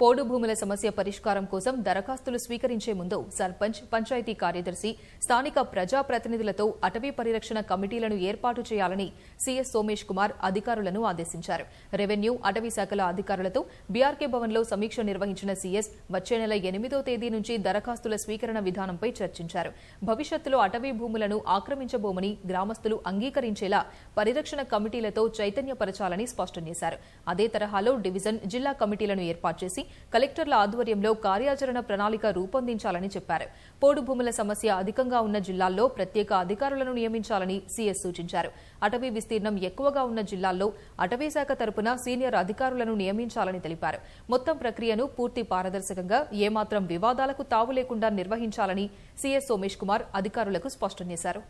పోడు భూముల సమస్య పరిష్కారం కోసం దరఖాస్తులు స్వీకరించే ముందు సర్పంచ్ పంచాయతీ కార్యదర్శి స్థానిక ప్రజాప్రతినిధులతో అటవీ పరిరక్షణ కమిటీలను ఏర్పాటు చేయాలని సీఎస్ సోమేష్ కుమార్ అధికారులను ఆదేశించారు రెవెన్యూ అటవీ శాఖల అధికారులతో బీఆర్కే భవన్లో సమీక్ష నిర్వహించిన సీఎస్ వచ్చే నెల ఎనిమిదో తేదీ నుంచి దరఖాస్తుల స్వీకరణ విధానంపై చర్చించారు భవిష్యత్తులో అటవీ భూములను ఆక్రమించబోమని గ్రామస్తులు అంగీకరించేలా పరిరక్షణ కమిటీలతో చైతన్యపరచాలని స్పష్టం చేశారు అదే తరహాలో డివిజన్ జిల్లా కమిటీలను ఏర్పాటు చేసి కలెక్టర్ల ఆధ్వర్యంలో కార్యాచరణ ప్రణాళిక రూపొందించాలని చెప్పారు పోడు భూముల సమస్య అధికంగా ఉన్న జిల్లాల్లో ప్రత్యేక అధికారులను నియమించాలని సీఎస్ సూచించారు అటవీ విస్తీర్ణం ఎక్కువగా ఉన్న జిల్లాల్లో అటవీ శాఖ తరపున సీనియర్ అధికారులను నియమించాలని తెలిపారు మొత్తం ప్రక్రియను పూర్తి పారదర్శకంగా ఏమాత్రం వివాదాలకు తావు లేకుండా నిర్వహించాలని సీఎస్ సోమేష్ కుమార్ అధికారులకు స్పష్టం చేశారు